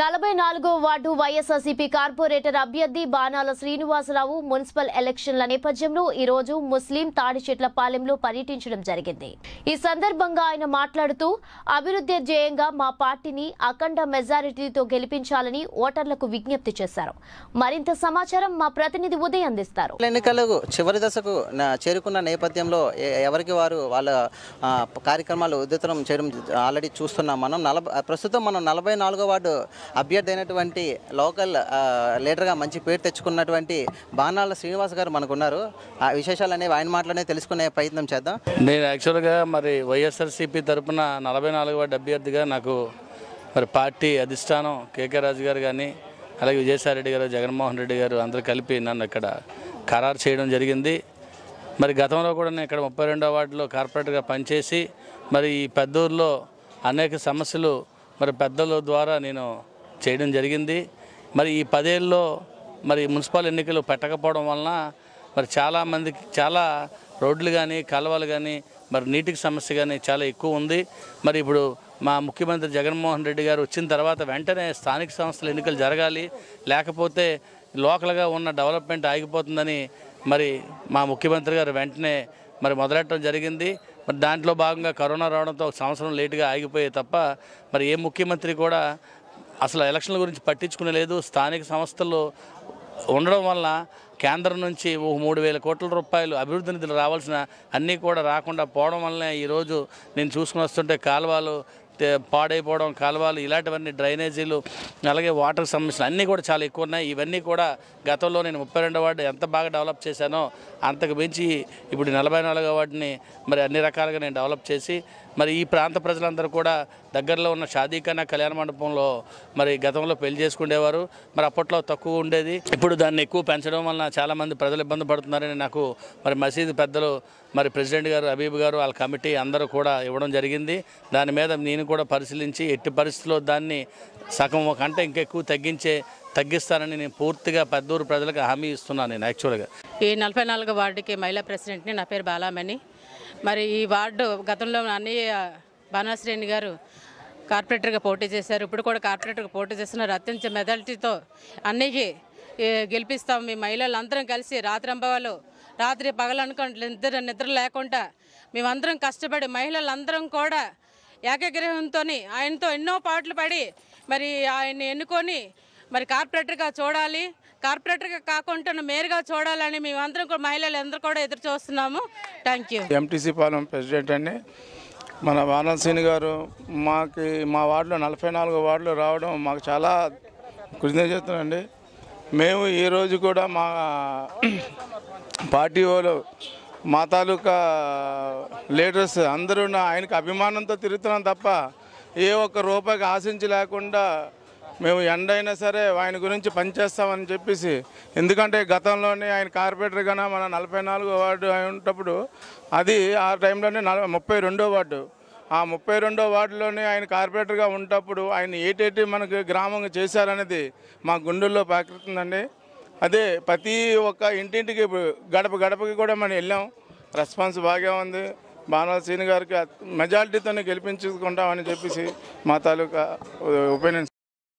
నలభై నాలుగో ward YSRCP corporator అభ్యర్థి బాణాల శ్రీనివాసరావు మున్సిపల్ ఎలక్షన్ల నేపథ్యంలో ఈ రోజు ముస్లిం తాడిచెట్లపాలెంలో పాలెంలో పర్యటించడం జరిగింది ఈ సందర్భంగా ఆయన మాట్లాడుతూ అభివృద్ధి ధ్యేయంగా మా పార్టీని అఖండ మెజారిటీతో గెలిపించాలని ఓటర్లకు విజ్ఞప్తి చేశారు మరింత సమాచారం మా ప్రతినిధి ఉదయం అందిస్తారు ఎన్నికలకు చివరి దశకు చేరుకున్న నేపథ్యంలో ఎవరికి వారు వాళ్ళ కార్యక్రమాలు ఉద్దతనం చేయడం ఆల్రెడీ చూస్తున్నాం మనం ప్రస్తుతం మనం నలభై నాలుగో వార్డు అభ్యర్థి అయినటువంటి లోకల్ లీడర్గా మంచి పేరు తెచ్చుకున్నటువంటి బాణాల శ్రీనివాస్ గారు మనకున్నారు ఆ విశేషాలు అనేవి ఆయన మాటలోనే తెలుసుకునే ప్రయత్నం చేద్దాం నేను యాక్చువల్గా మరి వైఎస్ఆర్సీపీ తరఫున నలభై నాలుగవ అభ్యర్థిగా నాకు మరి పార్టీ అధిష్టానం కేకే రాజు గారు కానీ అలాగే విజయసాయిరెడ్డి గారు జగన్మోహన్ రెడ్డి గారు అందరూ కలిపి నన్ను ఇక్కడ ఖరారు చేయడం జరిగింది మరి గతంలో కూడా నేను ఇక్కడ ముప్పై రెండో వార్డులో కార్పొరేటర్గా పనిచేసి మరి ఈ పెద్దూరులో అనేక సమస్యలు మరి పెద్దల ద్వారా నేను చేయడం జరిగింది మరి ఈ పదేళ్ళలో మరి మున్సిపల్ ఎన్నికలు పెట్టకపోవడం వలన మరి చాలామందికి చాలా రోడ్లు కానీ కాలువలు కానీ మరి నీటికి సమస్య కానీ చాలా ఎక్కువ ఉంది మరి ఇప్పుడు మా ముఖ్యమంత్రి జగన్మోహన్ రెడ్డి గారు వచ్చిన తర్వాత వెంటనే స్థానిక సంస్థల ఎన్నికలు జరగాలి లేకపోతే లోకల్గా ఉన్న డెవలప్మెంట్ ఆగిపోతుందని మరి మా ముఖ్యమంత్రి గారు వెంటనే మరి మొదలెట్టడం జరిగింది మరి దాంట్లో భాగంగా కరోనా రావడంతో ఒక సంవత్సరం లేటుగా ఆగిపోయే తప్ప మరి ఏ ముఖ్యమంత్రి కూడా అసలు ఎలక్షన్ల గురించి పట్టించుకునే లేదు స్థానిక సంస్థలు ఉండడం వల్ల కేంద్రం నుంచి ఓ మూడు వేల కోట్ల రూపాయలు అభివృద్ధి నిధులు రావాల్సిన అన్నీ కూడా రాకుండా పోవడం వల్లనే ఈరోజు నేను చూసుకుని వస్తుంటే కాలువలు పాడైపోవడం కాలువలు ఇలాంటివన్నీ డ్రైనేజీలు అలాగే వాటర్ సమస్యలు అన్నీ కూడా చాలా ఎక్కువ ఉన్నాయి ఇవన్నీ కూడా గతంలో నేను ముప్పై రెండో వార్డు ఎంత బాగా డెవలప్ చేశానో అంతకు మించి ఇప్పుడు నలభై నాలుగో వార్డుని మరి అన్ని రకాలుగా నేను డెవలప్ చేసి మరి ఈ ప్రాంత ప్రజలందరూ కూడా దగ్గరలో ఉన్న షాదీఖానా కళ్యాణ మండపంలో మరి గతంలో పెళ్లి చేసుకునేవారు మరి అప్పట్లో తక్కువ ఉండేది ఇప్పుడు దాన్ని ఎక్కువ పెంచడం వలన చాలామంది ప్రజలు ఇబ్బంది పడుతున్నారని నాకు మరి మసీదు పెద్దలు మరి ప్రెసిడెంట్ గారు హబీబ్ గారు వాళ్ళ కమిటీ అందరూ కూడా ఇవ్వడం జరిగింది దాని మీద నేను దీన్ని కూడా పరిశీలించి ఎట్టి పరిస్థితుల్లో దాన్ని సగం ఒక అంటే ఇంకెక్కువ తగ్గించే తగ్గిస్తానని నేను పూర్తిగా పెద్దూరు ప్రజలకు హామీ ఇస్తున్నాను నేను యాక్చువల్గా ఈ నలభై నాలుగో వార్డుకి మహిళా ప్రెసిడెంట్ని నా పేరు బాలామణి మరి ఈ వార్డు గతంలో అన్నయ్య బాణాశ్రేణి గారు కార్పొరేటర్గా పోటీ చేశారు ఇప్పుడు కూడా కార్పొరేటర్గా పోటీ చేస్తున్నారు అత్యంత మెజారిటీతో అన్నయ్యకి గెలిపిస్తాం మీ మహిళలందరం కలిసి అంబవాలు రాత్రి పగలనుకోండి నిద్ర నిద్ర లేకుండా మేమందరం కష్టపడి మహిళలందరం కూడా ఏకగ్రహంతో ఆయనతో ఎన్నో పాటలు పడి మరి ఆయన్ని ఎన్నుకొని మరి కార్పొరేటర్గా చూడాలి కార్పొరేటర్గా కాకుండా మేయర్గా చూడాలని మేమందరం కూడా మహిళలు అందరూ కూడా ఎదురు చూస్తున్నాము thank you MTC Palem president అండి మన వారణాసిని గారు మాకి మా వార్డులో నలభై నాలుగు వార్డులు రావడం మాకు చాలా కృతజ్ఞత అండి మేము ఈరోజు కూడా మా పార్టీ వాళ్ళు మా తాలూకా లీడర్స్ అందరూ ఆయనకు అభిమానంతో తిరుగుతున్నాం తప్ప ఏ ఒక్క రూపాయికి ఆశించి లేకుండా మేము ఎండైనా సరే ఆయన గురించి పనిచేస్తామని చెప్పేసి ఎందుకంటే గతంలోనే ఆయన కార్పొరేటర్గానే మన నలభై నాలుగో వార్డు ఉన్నప్పుడు అది ఆ టైంలోనే నలభై ముప్పై రెండో వార్డు ఆ ముప్పై రెండో వార్డులోనే ఆయన కార్పొరేటర్గా ఉన్నప్పుడు ఆయన ఏటేటి మనకు గ్రామంగా చేశారనేది మా గుండెల్లో పాకుతుందండి అదే ప్రతి ఒక్క ఇంటింటికి గడప గడపకి కూడా మనం వెళ్ళాం రెస్పాన్స్ బాగా ఉంది బాణాసీని గారికి మెజారిటీతోనే గెలిపించుకుంటామని చెప్పేసి మా తాలూకా ఒపీనియన్స్